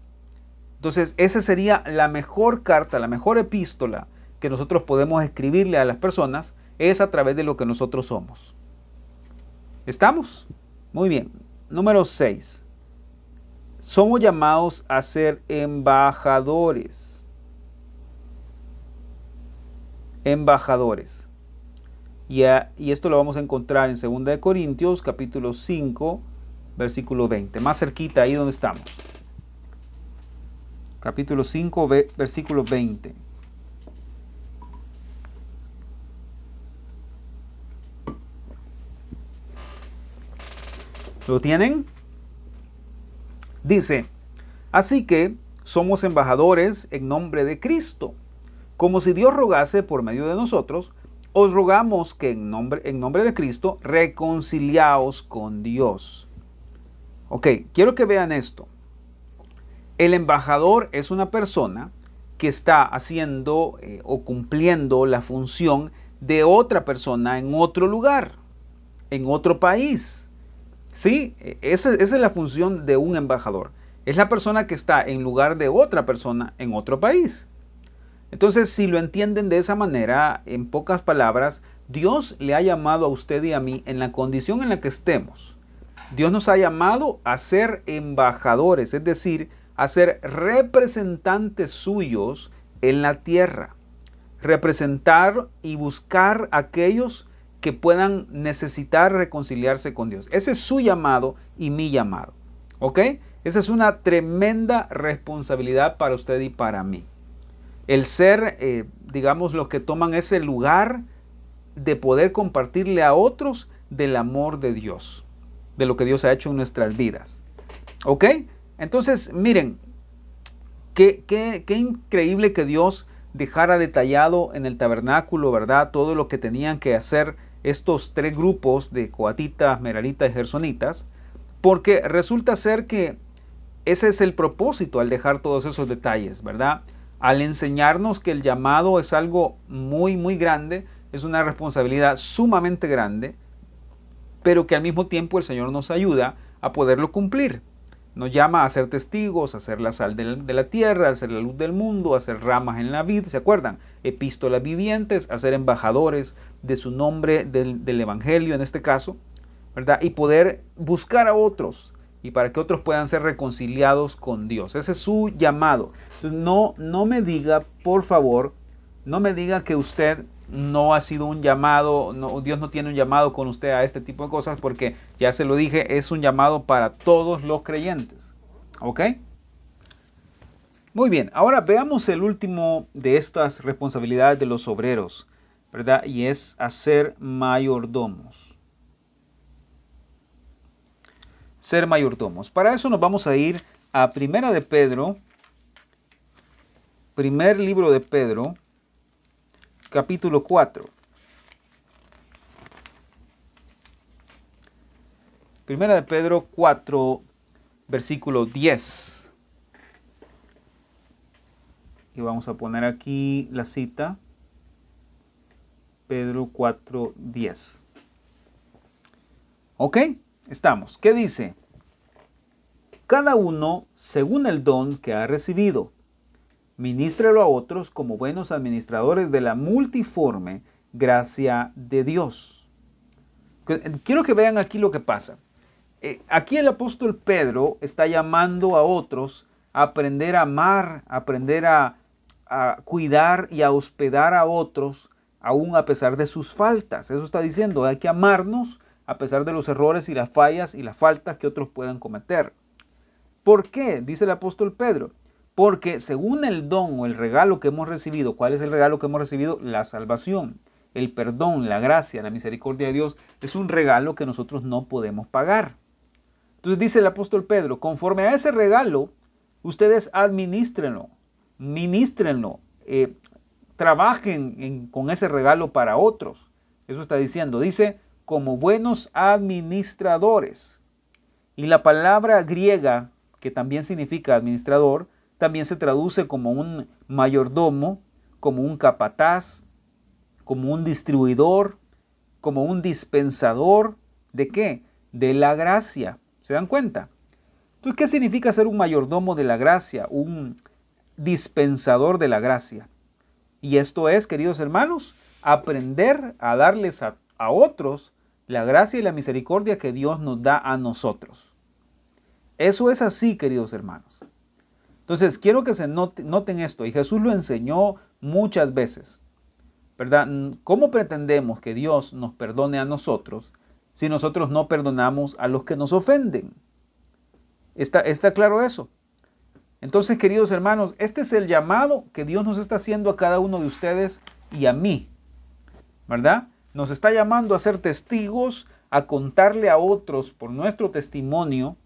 Entonces, esa sería la mejor carta, la mejor epístola que nosotros podemos escribirle a las personas es a través de lo que nosotros somos. ¿Estamos? Muy bien. Número 6. Somos llamados a ser embajadores. Embajadores. Y, esto lo vamos a encontrar en 2 Corintios capítulo 5, versículo 20. Más cerquita ahí donde estamos. Capítulo 5, versículo 20. ¿Lo tienen? Dice, así que somos embajadores en nombre de Cristo. Como si Dios rogase por medio de nosotros, os rogamos que en nombre, en nombre de Cristo reconciliaos con Dios. Ok, quiero que vean esto. El embajador es una persona que está haciendo eh, o cumpliendo la función de otra persona en otro lugar, en otro país. Sí, e, esa, es la función de un embajador. Es la persona que está en lugar de otra persona en otro país. Entonces, si lo entienden de esa manera, en pocas palabras, Dios le ha llamado a usted y a mí en la condición en la que estemos. Dios nos ha llamado a ser embajadores, es decir, a ser representantes suyos en la tierra. Representar y buscar a aquellos que puedan necesitar reconciliarse con Dios. Ese es su llamado y mi llamado. ¿Ok? Esa es una tremenda responsabilidad para usted y para mí. El ser, eh, digamos, los que toman ese lugar de poder compartirle a otros del amor de Dios, de lo que Dios ha hecho en nuestras vidas. ¿Ok? Entonces, miren, qué, qué increíble que Dios dejara detallado en el tabernáculo, ¿verdad? Todo lo que tenían que hacer estos tres grupos de coatitas, meralitas y gersonitas, porque resulta ser que ese es el propósito al dejar todos esos detalles, ¿verdad? Al enseñarnos que el llamado es algo muy, muy grande, es una responsabilidad sumamente grande, pero que al mismo tiempo el Señor nos ayuda a poderlo cumplir. Nos llama a ser testigos, a ser la sal de la tierra, a ser la luz del mundo, a ser ramas en la vid, ¿se acuerdan? Epístolas vivientes, a ser embajadores de su nombre, del, Evangelio en este caso, ¿verdad? Y poder buscar a otros y para que otros puedan ser reconciliados con Dios. Ese es su llamado. Entonces, no, no me diga, por favor, no me diga que usted no ha sido un llamado, Dios no tiene un llamado con usted a este tipo de cosas porque, ya se lo dije, es un llamado para todos los creyentes. ¿Ok? Muy bien, ahora veamos el último de estas responsabilidades de los obreros, ¿verdad? Y es hacer mayordomos. Ser mayordomos. Para eso nos vamos a ir a Primera de Pedro, primer libro de Pedro, capítulo 4. Primera de Pedro 4, versículo 10. Y vamos a poner aquí la cita. Pedro 4, 10. ¿Ok? Estamos. ¿Qué dice? Cada uno según el don que ha recibido Ministrelo a otros como buenos administradores de la multiforme gracia de Dios. Eh, quiero que vean aquí lo que pasa. Eh, aquí el apóstol Pedro está llamando a otros a aprender a amar, a aprender a, a cuidar y a hospedar a otros, aún a pesar de sus faltas. Eso está diciendo, hay que amarnos a pesar de los errores y las fallas y las faltas que otros puedan cometer. ¿Por qué? Dice el apóstol Pedro. Porque según el don o el regalo que hemos recibido, ¿cuál es el regalo que hemos recibido? La salvación, el perdón, la gracia, la misericordia de Dios es un regalo que nosotros no podemos pagar. Entonces dice el apóstol Pedro, conforme a ese regalo, ustedes administrenlo, ministrenlo, eh, trabajen con ese regalo para otros. Eso está diciendo, dice, como buenos administradores. Y la palabra griega, que también significa administrador, también se traduce como un mayordomo, como un capataz, como un distribuidor, como un dispensador. ¿De qué? De la gracia. ¿Se dan cuenta? Entonces, ¿qué significa ser un mayordomo de la gracia? Un dispensador de la gracia. Y esto es, queridos hermanos, aprender a darles a, a otros la gracia y la misericordia que Dios nos da a nosotros. Eso es así, queridos hermanos. Entonces, quiero que se noten esto, y Jesús lo enseñó muchas veces, ¿verdad? ¿Cómo pretendemos que Dios nos perdone a nosotros si nosotros no perdonamos a los que nos ofenden? ¿Está, está claro eso? Entonces, queridos hermanos, este es el llamado que Dios nos está haciendo a cada uno de ustedes y a mí, ¿verdad? Nos está llamando a ser testigos, a contarle a otros por nuestro testimonio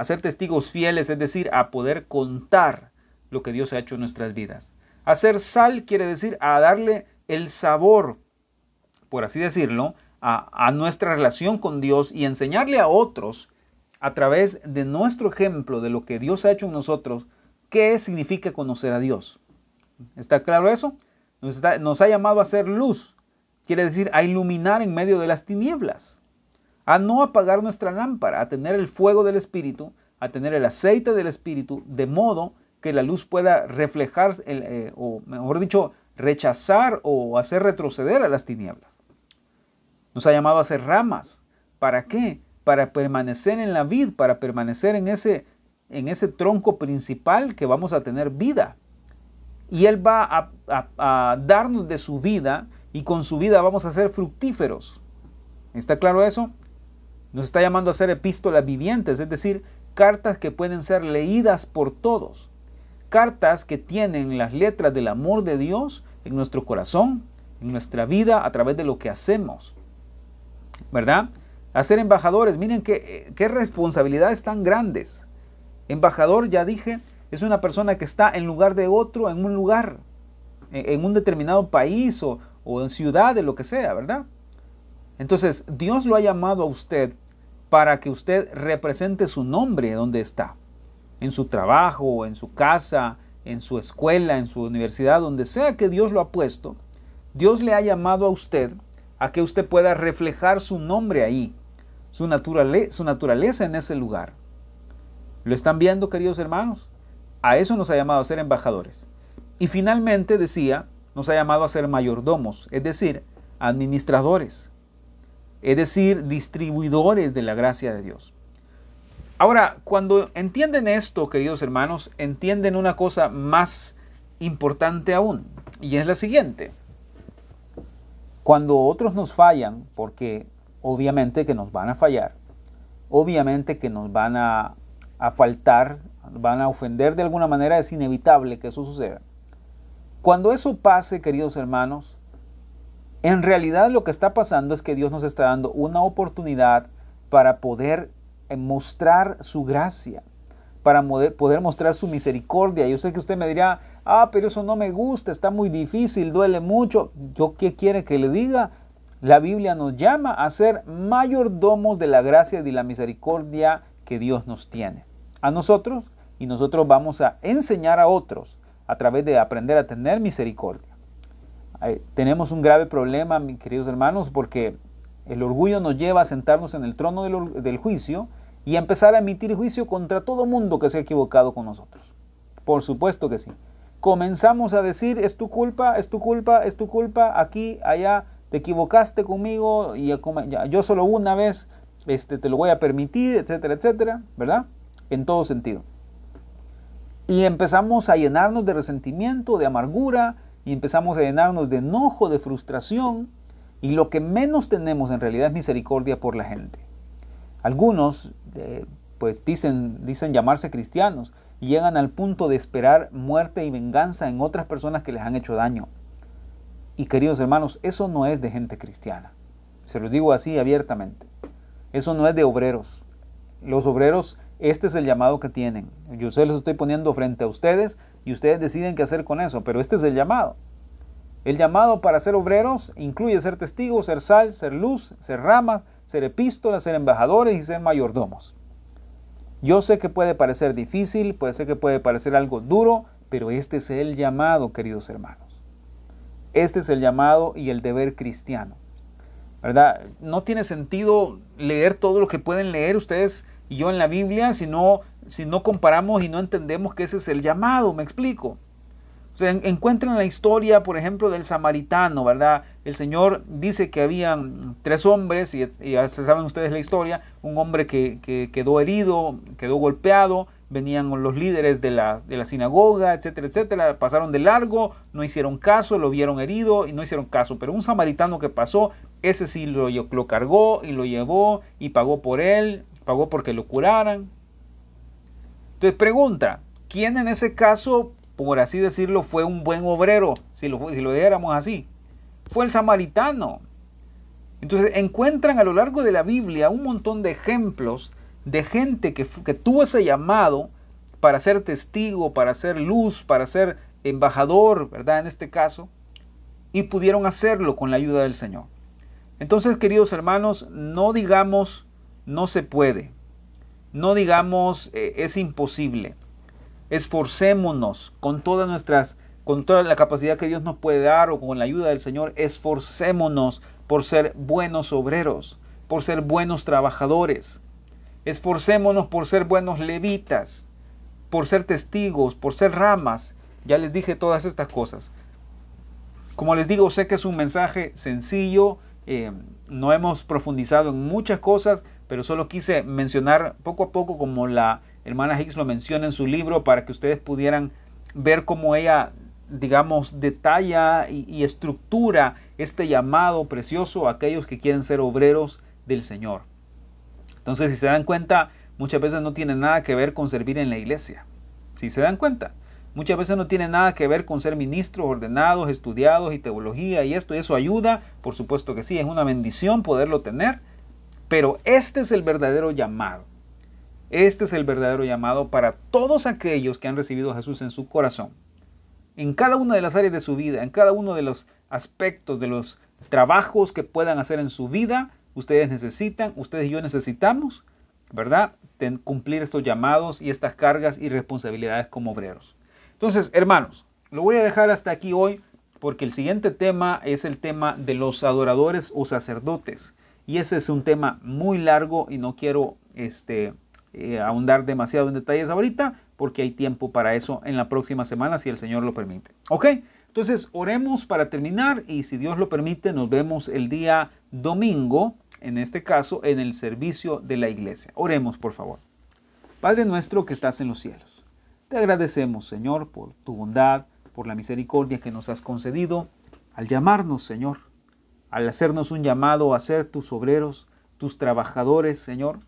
Hacer testigos fieles, es decir, a poder contar lo que Dios ha hecho en nuestras vidas. Hacer sal quiere decir a darle el sabor, por así decirlo, a, nuestra relación con Dios y enseñarle a otros a través de nuestro ejemplo, de lo que Dios ha hecho en nosotros, qué significa conocer a Dios. ¿Está claro eso? Nos, nos ha llamado a ser luz, quiere decir a iluminar en medio de las tinieblas a no apagar nuestra lámpara, a tener el fuego del Espíritu, a tener el aceite del Espíritu, de modo que la luz pueda reflejar, eh, o mejor dicho, rechazar o hacer retroceder a las tinieblas. Nos ha llamado a ser ramas. ¿Para qué? Para permanecer en la vid, para permanecer en ese, en ese tronco principal que vamos a tener vida. Y Él va a darnos de su vida y con su vida vamos a ser fructíferos. ¿Está claro eso? Nos está llamando a ser epístolas vivientes, es decir, cartas que pueden ser leídas por todos. Cartas que tienen las letras del amor de Dios en nuestro corazón, en nuestra vida, a través de lo que hacemos. ¿Verdad? Hacer embajadores, miren qué, qué responsabilidades tan grandes. Embajador, ya dije, es una persona que está en lugar de otro, en un lugar, en un determinado país o, o en ciudad, de lo que sea, ¿verdad? Entonces, Dios lo ha llamado a usted para que usted represente su nombre donde está, en su trabajo, en su casa, en su escuela, en su universidad, donde sea que Dios lo ha puesto. Dios le ha llamado a usted a que usted pueda reflejar su nombre ahí, su, su naturaleza en ese lugar. ¿Lo están viendo, queridos hermanos? A eso nos ha llamado a ser embajadores. Y finalmente decía, nos ha llamado a ser mayordomos, es decir, administradores es decir, distribuidores de la gracia de Dios. Ahora, cuando entienden esto, queridos hermanos, entienden una cosa más importante aún, y es la siguiente. Cuando otros nos fallan, porque obviamente que nos van a fallar, obviamente que nos van a, a faltar, van a ofender de alguna manera, es inevitable que eso suceda. Cuando eso pase, queridos hermanos, en realidad lo que está pasando es que Dios nos está dando una oportunidad para poder eh, mostrar su gracia, para poder mostrar su misericordia. Yo sé que usted me dirá, ah, pero eso no me gusta, está muy difícil, duele mucho. ¿Yo qué quiere que le diga? La Biblia nos llama a ser mayordomos de la gracia y de la misericordia que Dios nos tiene. A nosotros y nosotros vamos a enseñar a otros a través de aprender a tener misericordia tenemos un grave problema, mis queridos hermanos, porque el orgullo nos lleva a sentarnos en el trono del, juicio y a empezar a emitir juicio contra todo mundo que se ha equivocado con nosotros. Por supuesto que sí. Comenzamos a decir, es tu culpa, es tu culpa, es tu culpa, aquí, allá, te equivocaste conmigo y yo solo una vez este, te lo voy a permitir, etcétera, etcétera, ¿verdad? En todo sentido. Y empezamos a llenarnos de resentimiento, de amargura, y empezamos a llenarnos de enojo, de frustración, y lo que menos tenemos en realidad es misericordia por la gente. Algunos eh, pues dicen, dicen llamarse cristianos y llegan al punto de esperar muerte y venganza en otras personas que les han hecho daño. Y queridos hermanos, eso no es de gente cristiana. Se lo digo así abiertamente. Eso no es de obreros. Los obreros este es el llamado que tienen. Yo se los estoy poniendo frente a ustedes y ustedes deciden qué hacer con eso, pero este es el llamado. El llamado para ser obreros incluye ser testigos, ser sal, ser luz, ser ramas, ser epístolas, ser embajadores y ser mayordomos. Yo sé que puede parecer difícil, puede ser que puede parecer algo duro, pero este es el llamado, queridos hermanos. Este es el llamado y el deber cristiano. ¿Verdad? No tiene sentido leer todo lo que pueden leer ustedes y yo en la Biblia si no, si no comparamos y no entendemos que ese es el llamado, me explico. se encuentran la historia, por ejemplo, del samaritano, ¿verdad? El Señor dice que habían tres hombres, y, ya saben ustedes la historia, un hombre que, quedó herido, quedó golpeado, venían los líderes de la, de la sinagoga, etcétera, etcétera, pasaron de largo, no hicieron caso, lo vieron herido y no hicieron caso, pero un samaritano que pasó, ese sí lo, lo cargó y lo llevó y pagó por él, pagó porque lo curaran. Entonces pregunta, ¿quién en ese caso, por así decirlo, fue un buen obrero, si lo, si así? Fue el samaritano. Entonces encuentran a lo largo de la Biblia un montón de ejemplos de gente que, que tuvo ese llamado para ser testigo, para ser luz, para ser embajador, ¿verdad? En este caso, y pudieron hacerlo con la ayuda del Señor. Entonces, queridos hermanos, no digamos no se puede. No digamos eh, es imposible. Esforcémonos con todas nuestras, con toda la capacidad que Dios nos puede dar o con la ayuda del Señor, esforcémonos por ser buenos obreros, por ser buenos trabajadores. Esforcémonos por ser buenos levitas, por ser testigos, por ser ramas. Ya les dije todas estas cosas. Como les digo, sé que es un mensaje sencillo, eh, no hemos profundizado en muchas cosas, pero solo quise mencionar poco a poco como la hermana Hicks lo menciona en su libro para que ustedes pudieran ver cómo ella, digamos, detalla y, y estructura este llamado precioso a aquellos que quieren ser obreros del Señor. Entonces, si se dan cuenta, muchas veces no tiene nada que ver con servir en la iglesia. Si se dan cuenta, muchas veces no tiene nada que ver con ser ministros ordenados, estudiados y teología y esto, y eso ayuda, por supuesto que sí, es una bendición poderlo tener, pero este es el verdadero llamado. Este es el verdadero llamado para todos aquellos que han recibido a Jesús en su corazón. En cada una de las áreas de su vida, en cada uno de los aspectos, de los trabajos que puedan hacer en su vida, ustedes necesitan, ustedes y yo necesitamos, ¿verdad? cumplir estos llamados y estas cargas y responsabilidades como obreros. Entonces, hermanos, lo voy a dejar hasta aquí hoy porque el siguiente tema es el tema de los adoradores o sacerdotes. Y ese es un tema muy largo y no quiero este, eh, ahondar demasiado en detalles ahorita porque hay tiempo para eso en la próxima semana si el Señor lo permite. ¿Ok? Entonces oremos para terminar y si Dios lo permite nos vemos el día domingo, en este caso, en el servicio de la iglesia. Oremos por favor. Padre nuestro que estás en los cielos, te agradecemos Señor por tu bondad, por la misericordia que nos has concedido al llamarnos Señor al hacernos un llamado a ser tus obreros, tus trabajadores, Señor,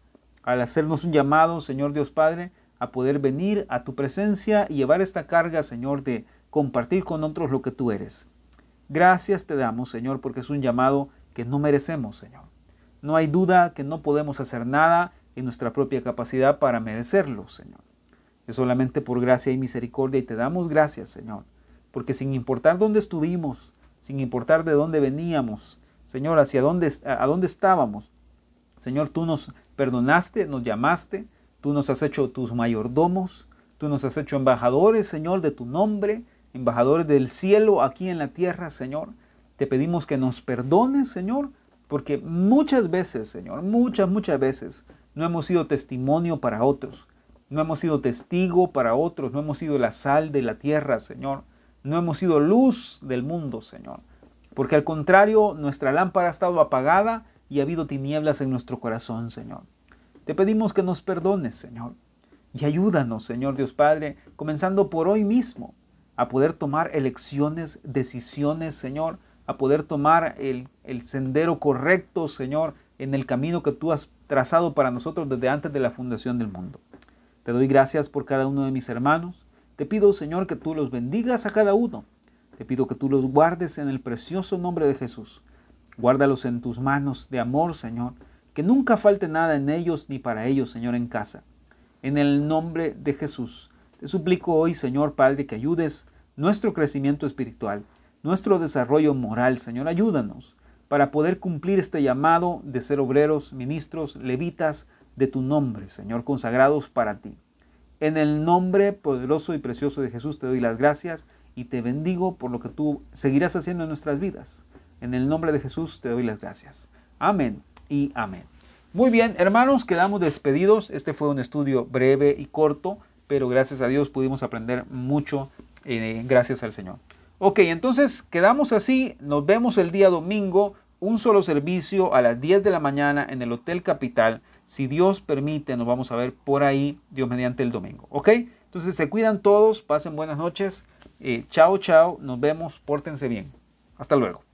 al hacernos un llamado, Señor Dios Padre, a poder venir a tu presencia y llevar esta carga, Señor, de compartir con otros lo que tú eres. Gracias te damos, Señor, porque es un llamado que no merecemos, Señor. No hay duda que no podemos hacer nada en nuestra propia capacidad para merecerlo, Señor. Es solamente por gracia y misericordia y te damos gracias, Señor, porque sin importar dónde estuvimos, sin importar de dónde veníamos, Señor, hacia dónde, a dónde estábamos. Señor, tú nos perdonaste, nos llamaste, tú nos has hecho tus mayordomos, tú nos has hecho embajadores, Señor, de tu nombre, embajadores del cielo aquí en la tierra, Señor. Te pedimos que nos perdones, Señor, porque muchas veces, Señor, muchas, muchas veces, no hemos sido testimonio para otros, no hemos sido testigo para otros, no hemos sido la sal de la tierra, Señor. No hemos sido luz del mundo, Señor. Porque al contrario, nuestra lámpara ha estado apagada y ha habido tinieblas en nuestro corazón, Señor. Te pedimos que nos perdones, Señor. Y ayúdanos, Señor Dios Padre, comenzando por hoy mismo, a poder tomar elecciones, decisiones, Señor, a poder tomar el, el sendero correcto, Señor, en el camino que tú has trazado para nosotros desde antes de la fundación del mundo. Te doy gracias por cada uno de mis hermanos. Te pido, Señor, que tú los bendigas a cada uno. Te pido que tú los guardes en el precioso nombre de Jesús. Guárdalos en tus manos de amor, Señor. Que nunca falte nada en ellos ni para ellos, Señor, en casa. En el nombre de Jesús. Te suplico hoy, Señor Padre, que ayudes nuestro crecimiento espiritual, nuestro desarrollo moral, Señor. Ayúdanos para poder cumplir este llamado de ser obreros, ministros, levitas de tu nombre, Señor, consagrados para ti. En el nombre poderoso y precioso de Jesús te doy las gracias y te bendigo por lo que tú seguirás haciendo en nuestras vidas. En el nombre de Jesús te doy las gracias. Amén y amén. Muy bien, hermanos, quedamos despedidos. Este fue un estudio breve y corto, pero gracias a Dios pudimos aprender mucho eh, gracias al Señor. Ok, entonces quedamos así. Nos vemos el día domingo, un solo servicio a las 10 de la mañana en el Hotel Capital. Si Dios permite, nos vamos a ver por ahí, Dios mediante el domingo. ¿Ok? Entonces se cuidan todos, pasen buenas noches. Eh, chao, chao, nos vemos, pórtense bien. Hasta luego.